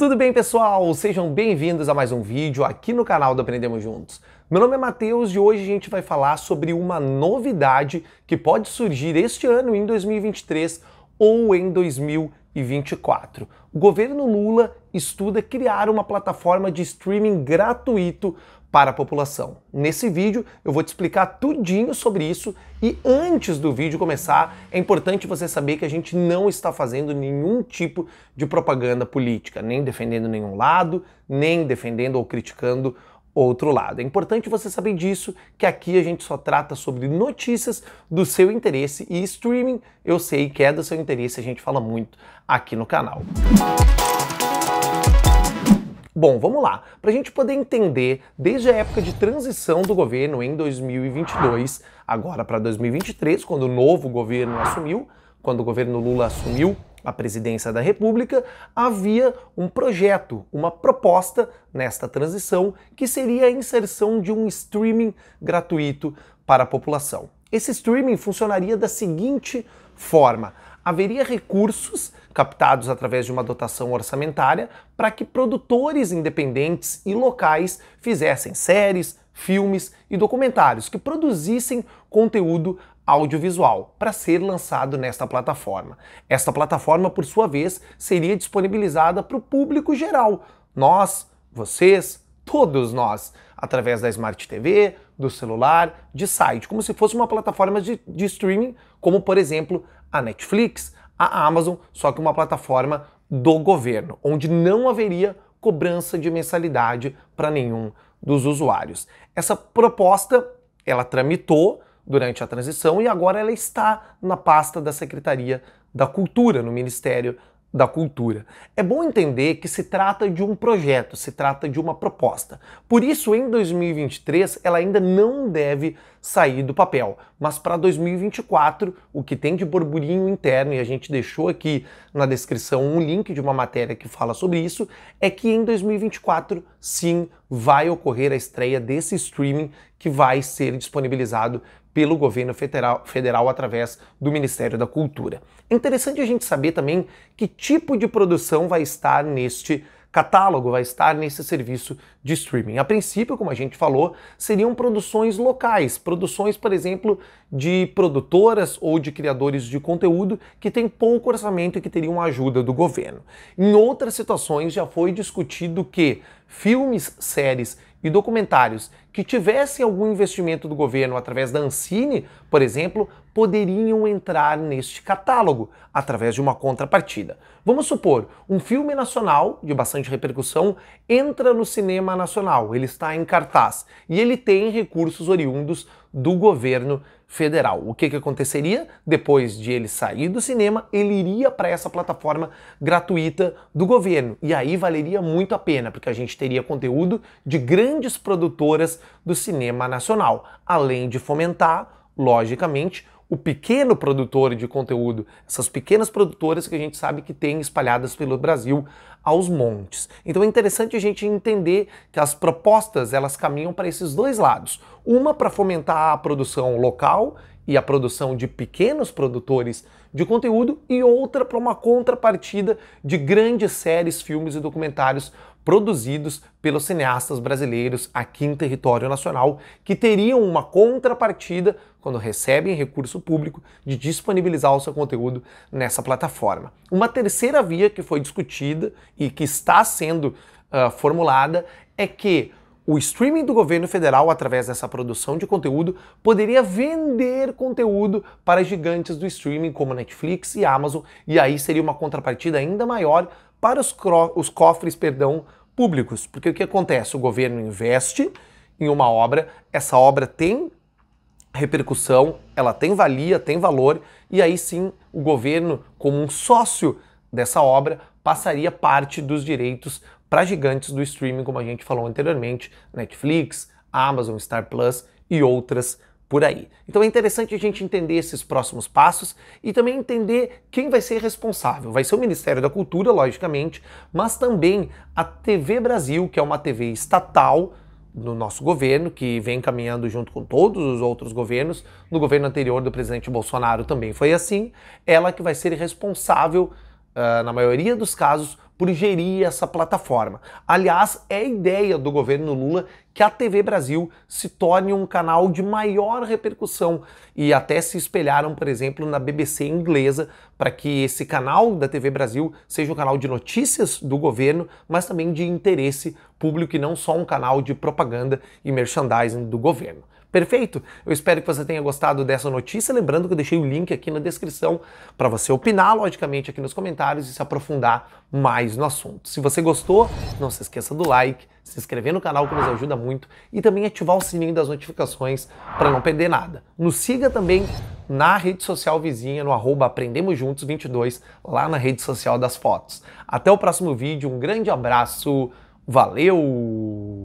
Tudo bem, pessoal? Sejam bem-vindos a mais um vídeo aqui no canal do Aprendemos Juntos. Meu nome é Matheus e hoje a gente vai falar sobre uma novidade que pode surgir este ano em 2023 ou em 2024. O governo Lula estuda criar uma plataforma de streaming gratuito para a população. Nesse vídeo eu vou te explicar tudinho sobre isso e antes do vídeo começar, é importante você saber que a gente não está fazendo nenhum tipo de propaganda política, nem defendendo nenhum lado, nem defendendo ou criticando outro lado. É importante você saber disso, que aqui a gente só trata sobre notícias do seu interesse e streaming, eu sei que é do seu interesse, a gente fala muito aqui no canal. Música Bom, vamos lá. Para a gente poder entender, desde a época de transição do governo em 2022, agora para 2023, quando o novo governo assumiu, quando o governo Lula assumiu a presidência da República, havia um projeto, uma proposta nesta transição, que seria a inserção de um streaming gratuito para a população. Esse streaming funcionaria da seguinte forma: haveria recursos captados através de uma dotação orçamentária para que produtores independentes e locais fizessem séries, filmes e documentários que produzissem conteúdo audiovisual para ser lançado nesta plataforma. Esta plataforma, por sua vez, seria disponibilizada para o público geral. Nós, vocês, todos nós, através da Smart TV, do celular, de site, como se fosse uma plataforma de, de streaming, como por exemplo a Netflix, a Amazon, só que uma plataforma do governo, onde não haveria cobrança de mensalidade para nenhum dos usuários. Essa proposta, ela tramitou durante a transição e agora ela está na pasta da Secretaria da Cultura, no Ministério da cultura. É bom entender que se trata de um projeto, se trata de uma proposta. Por isso, em 2023, ela ainda não deve sair do papel mas para 2024, o que tem de burburinho interno, e a gente deixou aqui na descrição um link de uma matéria que fala sobre isso, é que em 2024, sim, vai ocorrer a estreia desse streaming que vai ser disponibilizado pelo governo federal, federal através do Ministério da Cultura. É interessante a gente saber também que tipo de produção vai estar neste catálogo vai estar nesse serviço de streaming. A princípio, como a gente falou, seriam produções locais, produções, por exemplo, de produtoras ou de criadores de conteúdo que têm pouco orçamento e que teriam ajuda do governo. Em outras situações, já foi discutido que filmes, séries e documentários que tivessem algum investimento do governo através da Ancine, por exemplo, poderiam entrar neste catálogo através de uma contrapartida. Vamos supor, um filme nacional de bastante repercussão entra no cinema nacional, ele está em cartaz e ele tem recursos oriundos do governo federal. O que, que aconteceria? Depois de ele sair do cinema, ele iria para essa plataforma gratuita do governo. E aí valeria muito a pena, porque a gente teria conteúdo de grandes produtoras do cinema nacional, além de fomentar, logicamente, o pequeno produtor de conteúdo, essas pequenas produtoras que a gente sabe que tem espalhadas pelo Brasil aos montes. Então é interessante a gente entender que as propostas elas caminham para esses dois lados. Uma para fomentar a produção local e a produção de pequenos produtores de conteúdo e outra para uma contrapartida de grandes séries, filmes e documentários produzidos pelos cineastas brasileiros aqui em território nacional, que teriam uma contrapartida quando recebem recurso público de disponibilizar o seu conteúdo nessa plataforma. Uma terceira via que foi discutida e que está sendo uh, formulada é que o streaming do governo federal, através dessa produção de conteúdo, poderia vender conteúdo para gigantes do streaming como Netflix e Amazon, e aí seria uma contrapartida ainda maior para os, os cofres, perdão, públicos. Porque o que acontece? O governo investe em uma obra, essa obra tem repercussão, ela tem valia, tem valor, e aí sim o governo, como um sócio dessa obra, passaria parte dos direitos para gigantes do streaming, como a gente falou anteriormente, Netflix, Amazon, Star Plus e outras por aí. Então é interessante a gente entender esses próximos passos e também entender quem vai ser responsável. Vai ser o Ministério da Cultura, logicamente, mas também a TV Brasil, que é uma TV estatal no nosso governo, que vem caminhando junto com todos os outros governos. No governo anterior do presidente Bolsonaro também foi assim. Ela que vai ser responsável, uh, na maioria dos casos, por gerir essa plataforma. Aliás, é ideia do governo Lula que a TV Brasil se torne um canal de maior repercussão e até se espelharam, por exemplo, na BBC inglesa para que esse canal da TV Brasil seja um canal de notícias do governo, mas também de interesse público e não só um canal de propaganda e merchandising do governo. Perfeito? Eu espero que você tenha gostado dessa notícia. Lembrando que eu deixei o link aqui na descrição para você opinar, logicamente, aqui nos comentários e se aprofundar mais no assunto. Se você gostou, não se esqueça do like, se inscrever no canal que nos ajuda muito e também ativar o sininho das notificações para não perder nada. Nos siga também na rede social vizinha, no arroba Aprendemos Juntos 22, lá na rede social das fotos. Até o próximo vídeo, um grande abraço, valeu!